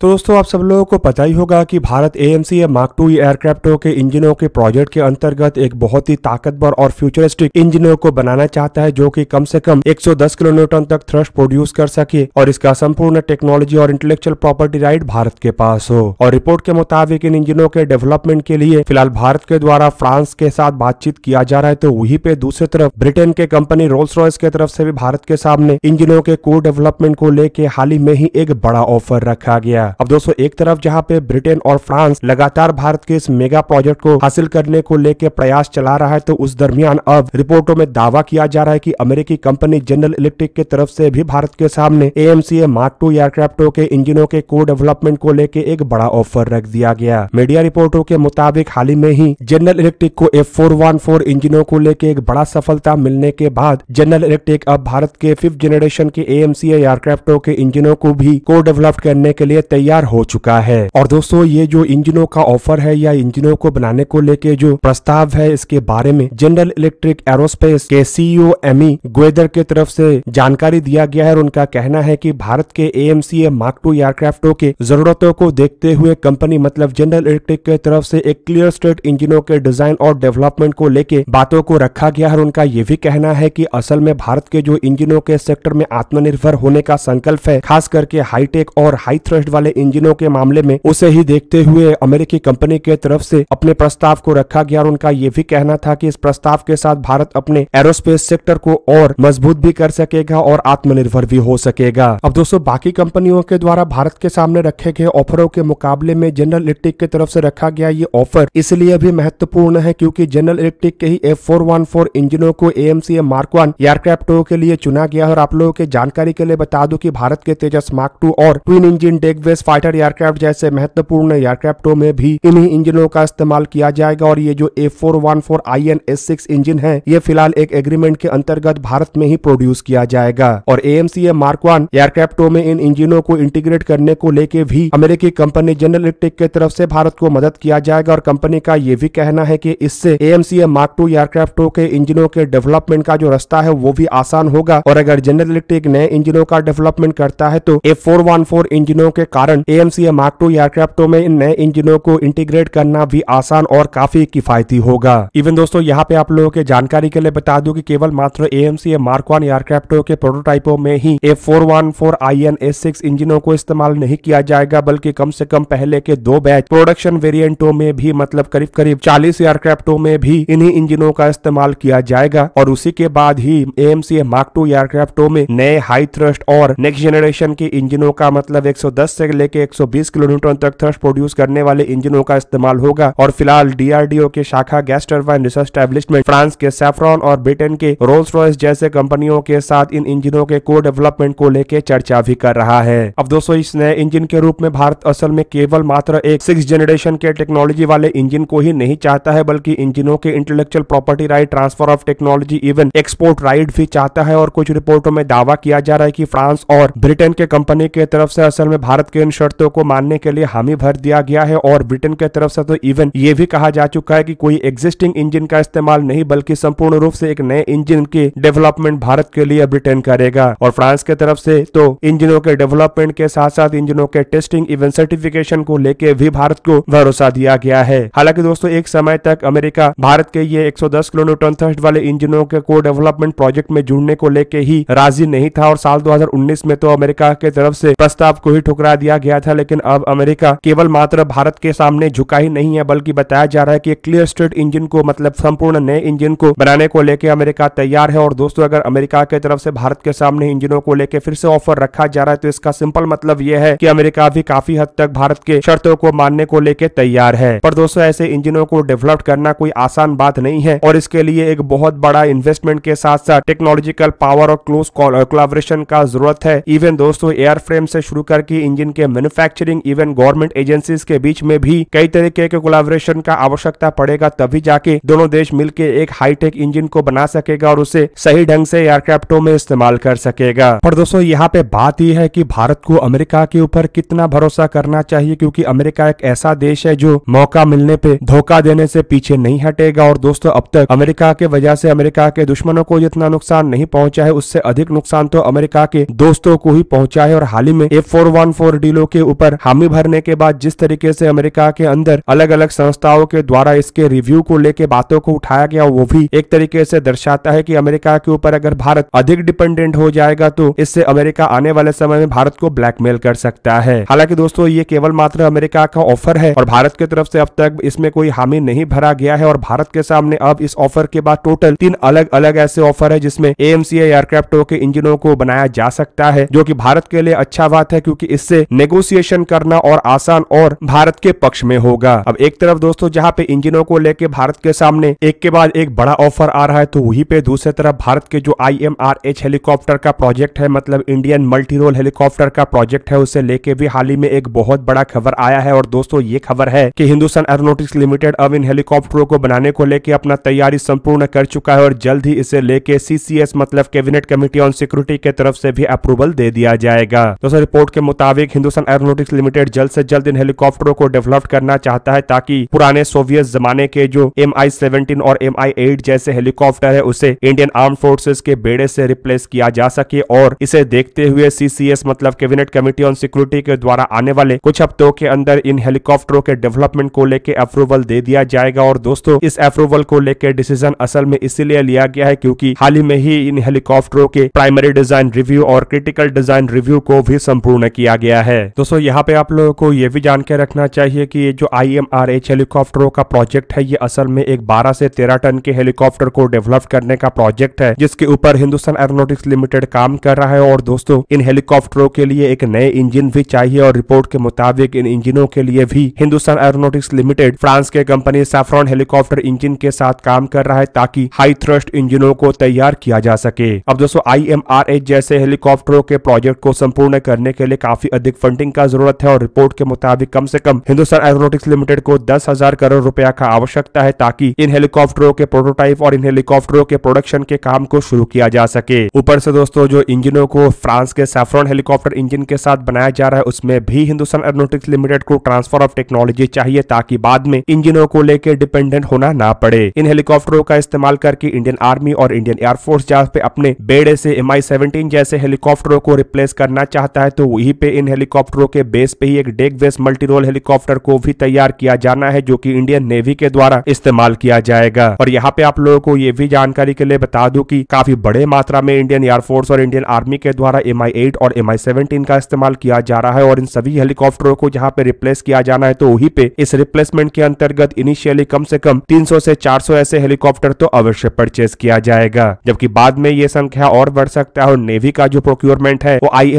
तो दोस्तों आप सब लोगों को पता ही होगा कि Bharat A M C mark two एयरक्राफ्टों के इंजनों के प्रोजेक्ट के अंतर्गत एक बहुत ही ताकतवर और फ्यूचरिस्टिक इंजनों को बनाना चाहता है जो कि कम से कम 110 किलो न्यूटन तक थ्रस्ट प्रोड्यूस कर सके और इसका संपूर्ण टेक्नोलॉजी और इंटेलेक्चुअल प्रॉपर्टी राइट भारत के पास हो और रिपोर्ट के मुताबिक इन इंजनों के डेवलपमेंट के लिए फिलहाल भारत के द्वारा फ्रांस के साथ बातचीत किया जा रहा है तो वही पे दूसरी तरफ ब्रिटेन के कंपनी रोल्स रॉयस के तरफ से भी भारत के सामने इंजनों के को डेवलपमेंट को लेकर हाल ही में ही एक बड़ा ऑफर रखा गया अब दोस्तों एक तरफ जहाँ पे ब्रिटेन और फ्रांस लगातार भारत के इस मेगा प्रोजेक्ट को हासिल करने को लेकर प्रयास चला रहा है तो उस दरमियान अब रिपोर्टों में दावा किया जा रहा है की अमेरिकी कंपनी जनरल इलेक्ट्रिक के तरफ ऐसी भी भारत के सामने ए मार्क टू एयरक्राफ्टों के इंजिनों के को डेवलपमेंट को लेकर एक बड़ा ऑफर रख दिया गया मीडिया रिपोर्टों के मुताबिक हाल ही में ही जनरल इलेक्ट्रिक को एफ फोर वन फोर इंजिनों को लेकर एक बड़ा सफलता मिलने के बाद जनरल इलेक्ट्रिक अब भारत के फिफ्थ जनरेशन के ए एयरक्राफ्टों के इंजिनों को भी को डेवलप करने के लिए तैयार हो चुका है और दोस्तों ये जो इंजनों का ऑफर है या इंजनों को बनाने को लेके जो प्रस्ताव है इसके बारे में जनरल इलेक्ट्रिक एरोस्पेस के सीईओ e एम ग्वेदर के तरफ से जानकारी दिया गया है और उनका कहना है कि भारत के सी मार्क टू एयरक्राफ्टों के जरूरतों को देखते हुए कंपनी मतलब जनरल इलेक्ट्रिक के तरफ से एक क्लियर स्टेट इंजनों के डिजाइन और डेवलपमेंट को लेके बातों को रखा गया है और उनका ये भी कहना है की असल में भारत के जो इंजिनों के सेक्टर में आत्मनिर्भर होने का संकल्प है खास करके हाईटेक और हाई थ्रस्ट वाले वाले इंजनों के मामले में उसे ही देखते हुए अमेरिकी कंपनी के तरफ से अपने प्रस्ताव को रखा गया और उनका ये भी कहना था कि इस प्रस्ताव के साथ भारत अपने एरोस्पेस सेक्टर को और मजबूत भी कर सकेगा और आत्मनिर्भर भी हो सकेगा अब दोस्तों बाकी कंपनियों के द्वारा भारत के सामने रखे गए ऑफरों के मुकाबले में जनरल इलेक्ट्रिक के तरफ से रखा गया ये ऑफर इसलिए भी महत्वपूर्ण है क्योंकि जनरल इलेक्ट्रिक के ही एफ इंजनों को एम मार्क वन एयरक्राफ्ट के लिए चुना गया और आप लोगों के जानकारी के लिए बता दू की भारत के तेजस मार्क टू और ट्विन इंजिन डेगवे एस फाइटर एयरक्राफ्ट जैसे महत्वपूर्ण एयरक्राफ्टों में भी इन्हीं इंजनों का इस्तेमाल किया जाएगा और ये जो F four one four I N S six engine है ये फिलहाल एक एग्रीमेंट के अंतर्गत भारत में ही प्रोड्यूस किया जाएगा और A M C A mark one एयरक्राफ्टों में इन इंजिनों को इंटीग्रेट करने को लेके भी अमेरिकी कंपनी जनरल इलेक्ट्रिक के तरफ से भारत को मदद किया जाएगा और कंपनी का ये भी कहना है की इससे A M C A mark two एयरक्राफ्टों के इंजिनों के डेवलपमेंट का जो रास्ता है वो भी आसान होगा और अगर जनरल इलेक्ट्रिक नए इंजिनों का डेवलपमेंट करता है तो ए फोर वन फोर इंजिनों के कार कारण एएमसी ए मार्क टू एयरक्राफ्टो में इन नए इंजनों को इंटीग्रेट करना भी आसान और काफी किफायती होगा इवन दोस्तों यहाँ पे आप लोगों के जानकारी के लिए बता दू की केवल मात्र एएमसी या मार्क वन एयरक्राफ्ट के प्रोटोटाइपो में ही F four one four I N S six इंजिनों को इस्तेमाल नहीं किया जाएगा बल्कि कम से कम पहले के दो बैच प्रोडक्शन वेरियंटो में भी मतलब करीब करीब चालीस एयरक्राफ्टों में भी इन्हीं इंजिनों का इस्तेमाल किया जाएगा और उसी के बाद ही एएमसी मार्क टू एयरक्राफ्टों में नए हाई थ्रस्ट और नेक्स्ट जनरेशन के इंजिनों का मतलब 110 से एक सौ 120 किलोमीटर तक थ्रस्ट प्रोड्यूस करने वाले इंजनों का इस्तेमाल होगा और फिलहाल डीआरडीओ के शाखा gas turbine research establishment France के सेफ्रॉन और ब्रिटेन के रोल्स रॉयस जैसे कंपनियों के साथ इन इंजनों के को डेवलपमेंट को लेकर चर्चा भी कर रहा है अब दोस्तों इस नए इंजन के रूप में भारत असल में केवल मात्र एक सिक्स जनरेशन के टेक्नोलॉजी वाले इंजन को ही नहीं चाहता है बल्कि इंजनों के intellectual property right transfer of technology even export right भी चाहता है और कुछ रिपोर्टों में दावा किया जा रहा है की फ्रांस और ब्रिटेन के कंपनी के तरफ से असल में भारत के कि इन शर्तों को मानने के लिए हामी भर दिया गया है और ब्रिटेन के तरफ से तो इवन ये भी कहा जा चुका है कि कोई एग्जिस्टिंग इंजन का इस्तेमाल नहीं बल्कि संपूर्ण रूप से एक नए इंजन की डेवलपमेंट भारत के लिए ब्रिटेन करेगा और फ्रांस के तरफ से तो इंजनों के डेवलपमेंट के साथ साथ इंजनों के टेस्टिंग इवन सर्टिफिकेशन को लेके भी भारत को भरोसा दिया गया है हालांकि दोस्तों एक समय तक अमेरिका भारत के ये एक सौ दस वाले इंजनों के को डेवलपमेंट प्रोजेक्ट में जुड़ने को लेके ही राजी नहीं था और साल दो में तो अमेरिका के तरफ से प्रस्ताव को ही ठुकरा दिया दिया गया था लेकिन अब अमेरिका केवल मात्र भारत के सामने झुका ही नहीं है बल्कि बताया जा रहा है कि क्लियर स्टेट इंजन को मतलब संपूर्ण नए इंजन को बनाने को लेकर अमेरिका तैयार है और दोस्तों अगर अमेरिका की तरफ से भारत के सामने इंजनों को लेकर फिर से ऑफर रखा जा रहा है तो इसका सिंपल मतलब यह है कि अमेरिका भी काफी हद तक भारत के शर्तों को मानने को लेकर तैयार है पर दोस्तों ऐसे इंजनों को डेवलप करना कोई आसान बात नहीं है और इसके लिए एक बहुत बड़ा इन्वेस्टमेंट के साथ साथ टेक्नोलॉजिकल पावर और क्लोज कोलाबोरेशन का जरूरत है इवन दोस्तों एयर फ्रेम से शुरू करके इंजन के मैन्युफैक्चरिंग इवन गवर्नमेंट एजेंसीज के बीच में भी कई तरीके के कोलाबोरेशन का आवश्यकता पड़ेगा तभी जाके दोनों देश मिलकर एक हाईटेक इंजन को बना सकेगा और उसे सही ढंग से एयरक्राफ्टों में इस्तेमाल कर सकेगा पर दोस्तों यहाँ पे बात यह है की भारत को अमेरिका के ऊपर कितना भरोसा करना चाहिए क्यूँकी अमेरिका एक ऐसा देश है जो मौका मिलने पे धोखा देने से पीछे नहीं हटेगा और दोस्तों अब तक अमेरिका के वजह से अमेरिका के दुश्मनों को जितना नुकसान नहीं पहुंचा है उससे अधिक नुकसान तो अमेरिका के दोस्तों को ही पहुंचा है और हाल ही में F four one four D डीलों के ऊपर हामी भरने के बाद जिस तरीके से अमेरिका के अंदर अलग अलग संस्थाओं के द्वारा इसके रिव्यू को लेके बातों को उठाया गया वो भी एक तरीके से दर्शाता है की अमेरिका के ऊपर अगर भारत अधिक डिपेंडेंट हो जाएगा तो इससे अमेरिका आने वाले समय में भारत को ब्लैकमेल कर सकता है हालांकि दोस्तों ये केवल मात्र अमेरिका का ऑफर है और भारत की तरफ से अब तक इसमें कोई हामी नहीं भरा गया है और भारत के सामने अब इस ऑफर के बाद टोटल तीन अलग अलग ऐसे ऑफर है जिसमें एएमसीए एयरक्राफ्टों के इंजिनों को बनाया जा सकता है जो की भारत के लिए अच्छा बात है क्यूँकी इससे नेगोशिएशन करना और आसान और भारत के पक्ष में होगा अब एक तरफ दोस्तों जहाँ पे इंजिनों को लेके भारत के सामने एक के बाद एक बड़ा ऑफर आ रहा है तो वही पे दूसरी तरफ भारत के जो आई हेलीकॉप्टर का प्रोजेक्ट है मतलब इंडियन मल्टी रोल हेलीकॉप्टर का प्रोजेक्ट है उसे लेके भी हाल ही में एक बहुत बड़ा खबर आया है और दोस्तों ये खबर है की हिंदुस्तान एरोनोटिक्स लिमिटेड अब इन हेलीकॉप्टरों को बनाने को लेके अपना तैयारी संपूर्ण कर चुका है और जल्द ही इसे लेके सीसीएस मतलब कैबिनेट कमेटी ऑन सिक्योरिटी के तरफ से भी अप्रूवल दे दिया जाएगा दोस्तों रिपोर्ट के मुताबिक हिंदुस्तान हिंदुस्तान एरोनोटिक्स लिमिटेड जल्द से जल्द इन हेलीकॉप्टरों को डेवलप करना चाहता है ताकि पुराने सोवियत जमाने के जो एम आई सेवेंटीन और एम आई एट जैसे हेलीकॉप्टर है उसे इंडियन आर्म फोर्सेज के बेड़े से रिप्लेस किया जा सके और इसे देखते हुए सीसीएस मतलब कैबिनेट कमेटी ऑन सिक्योरिटी के द्वारा आने वाले कुछ हफ्तों के अंदर इन हेलीकॉप्टरों के डेवलपमेंट को लेकर अप्रूवल दे दिया जाएगा और दोस्तों इस अप्रूवल को लेकर डिसीजन असल में इसीलिए लिया गया है क्योंकि हाल ही में ही इन हेलीकॉप्टरों के प्राइमरी डिजाइन रिव्यू और क्रिटिकल डिजाइन रिव्यू को भी संपूर्ण किया गया है है दोस्तों यहाँ पे आप लोगों को ये भी जान के रखना चाहिए कि ये जो आई एम आर एच हेलीकॉप्टरों का प्रोजेक्ट है ये असल में एक 12 से 13 टन के हेलीकॉप्टर को डेवलप करने का प्रोजेक्ट है जिसके ऊपर हिंदुस्तान एरोनोटिक्स लिमिटेड काम कर रहा है और दोस्तों इन हेलीकॉप्टरों के लिए एक नए इंजिन भी चाहिए और रिपोर्ट के मुताबिक इन इंजिनों के लिए भी हिंदुस्तान एरोनोटिक्स लिमिटेड फ्रांस के कंपनी सेफ्रॉन हेलीकॉप्टर इंजिन के साथ काम कर रहा है ताकि हाई थ्रस्ट इंजिनों को तैयार किया जा सके अब दोस्तों आई जैसे हेलीकॉप्टरों के प्रोजेक्ट को संपूर्ण करने के लिए काफी अधिक फंडिंग का जरूरत है और रिपोर्ट के मुताबिक कम से कम हिंदुस्तान एरोनोटिक्स लिमिटेड को दस हजार करोड़ रुपया का आवश्यकता है ताकि इन हेलीकॉप्टरों के प्रोटोटाइप और इन हेलीकॉप्टरों के प्रोडक्शन के काम को शुरू किया जा सके ऊपर से दोस्तों जो इंजिनों को फ्रांस के सैफ्रॉन हेलीकॉप्टर इंजिन के साथ बनाया जा रहा है उसमें भी हिंदुस्तान एरोनोटिक्स लिमिटेड को ट्रांसफर ऑफ टेक्नोलॉजी चाहिए ताकि बाद में इंजिनों को लेकर डिपेंडेंट होना न पड़े इन हेलीकॉप्टरों का इस्तेमाल करके इंडियन आर्मी और इंडियन एयरफोर्स जहाँ पे अपने बेड़े से एम आई जैसे हेलीकॉप्टरों को रिप्लेस करना चाहता है तो वही पे इन हेली हेलीकॉप्टरों के बेस पे ही एक deck base multi role helicopter को भी तैयार किया जाना है जो की इंडियन नेवी के द्वारा इस्तेमाल किया जाएगा और यहाँ पे आप लोगों को ये भी जानकारी के लिए बता दू की काफी बड़े मात्रा में इंडियन एयरफोर्स और इंडियन आर्मी के द्वारा एम और एम का इस्तेमाल किया जा रहा है और इन सभी हेलीकॉप्टरों को जहाँ पे रिप्लेस किया जाना है तो वही पे इस रिप्लेसमेंट के अंतर्गत इनिशियली कम से कम ऐसी से सौ ऐसे हेलीकॉप्टर तो अवश्य परचेज किया जाएगा जबकि बाद में ये संख्या और बढ़ सकता है और नेवी का जो प्रोक्योरमेंट है वो आई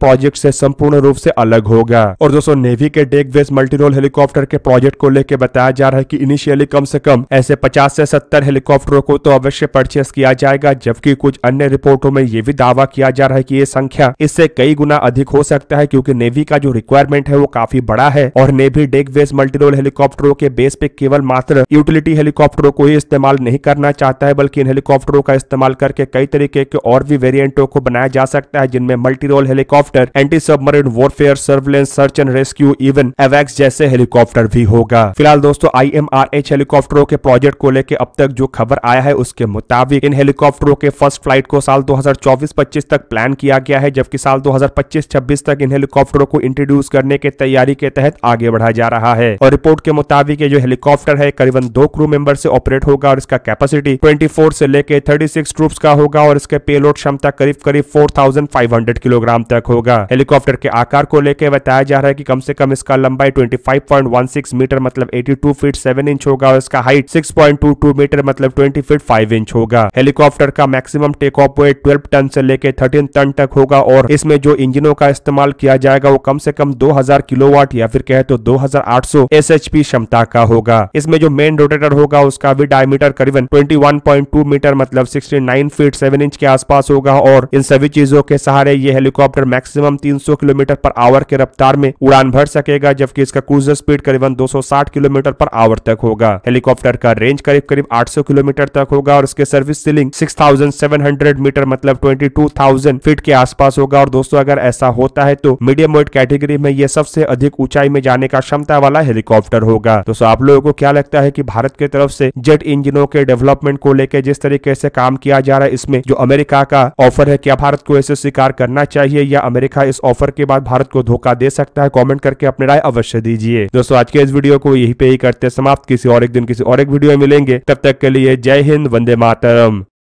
प्रोजेक्ट से संपूर्ण रूप से अलग होगा और दोस्तों नेवी के डेक बेस मल्टीरोल हेलीकॉप्टर के प्रोजेक्ट को लेकर बताया जा रहा है की इनिशियली कम से कम ऐसे पचास से सत्तर हेलीकॉप्टरों को तो अवश्य परचेस किया जाएगा जबकि कुछ अन्य रिपोर्टों में ये भी दावा किया जा रहा है की ये संख्या इससे कई गुना अधिक हो सकता है क्यूँकी नेवी का जो रिक्वायरमेंट है वो काफी बड़ा है और नेवी डेक बेस मल्टीरोल हेलीकॉप्टरों के बेस पे केवल मात्र यूटिलिटी हेलीकॉप्टरों को ही इस्तेमाल नहीं करना चाहता है बल्कि इन हेलीकॉप्टरों का इस्तेमाल करके कई तरीके के और भी वेरिएंटों को बनाया जा सकता है जिनमें multi role helicopter anti submarine warfare surveillance search and rescue even एवेक्स जैसे हेलीकॉप्टर भी होगा फिलहाल दोस्तों आईएमआरएच हेलीकॉप्टरों के प्रोजेक्ट को लेकर अब तक जो खबर आया है उसके मुताबिक इन हेलीकॉप्टरों के फर्स्ट फ्लाइट को साल 2024-25 तक प्लान किया गया है जबकि साल 2025-26 तक इन हेलीकॉप्टरों को इंट्रोड्यूस करने के तैयारी के तहत आगे बढ़ा जा रहा है और रिपोर्ट के मुताबिक ये जो हेलीकॉप्टर है करीबन दो क्रू मेंबर से ऑपरेट होगा और इसका कैपेसिटी 24 से लेकर 36 ट्रूप्स का होगा और इसके पेलोड क्षमता करीब करीब 4,500 किलोग्राम तक होगा हेलीकॉप्टर के आकार को लेकर बताया जा रहा है कि कम से कम इसका लंबाई 25.16 मीटर मतलब 82 फीट 7 इंच होगा और इसका हाइट 6.22 मीटर मतलब 20 फीट 5 इंच होगा हेलीकॉप्टर का maximum take off weight 12 ton से लेकर 13 टन तक होगा और इसमें जो इंजनों का इस्तेमाल किया जाएगा वो कम से कम 2000 किलोवाट या फिर कहे तो 2800 एसएचपी क्षमता का होगा इसमें जो मेन रोटेटर होगा उसका भी डायमीटर करीबन ट्वेंटी मीटर मतलब सिक्सटी फीट सेवन इंच के आसपास होगा और इन सभी चीजों के सहारे ये helicopter maximum 300 kilometre kilometre per hour के रफ्तार में उड़ान भर सकेगा जबकि इसका क्रूजर स्पीड करीबन 260 किलोमीटर पर आवर तक होगा हेलीकॉप्टर का रेंज करीब करीब 800 किलोमीटर तक होगा और इसके सर्विस सीलिंग 6,700 मीटर मतलब 22,000 फीट के आसपास होगा और दोस्तों अगर ऐसा होता है तो मीडियम वेट कैटेगरी में यह सबसे अधिक ऊंचाई में जाने का क्षमता वाला हेलीकॉप्टर होगा दोस्तों आप लोगों को क्या लगता है की भारत की तरफ से जेट इंजनों के डेवलपमेंट को लेकर जिस तरीके से काम किया जा रहा है इसमें जो अमेरिका का ऑफर है क्या भारत को इसे स्वीकार करना चाहिए या अमेरिका इस ऑफर के बाद भारत को धोखा दे सकता है कॉमेंट करके अपनी राय अवश्य दीजिए दोस्तों आज के इस वीडियो को यही पे ही करते समाप्त किसी और एक दिन किसी और एक वीडियो में मिलेंगे तब तक के लिए जय हिंद वंदे मातरम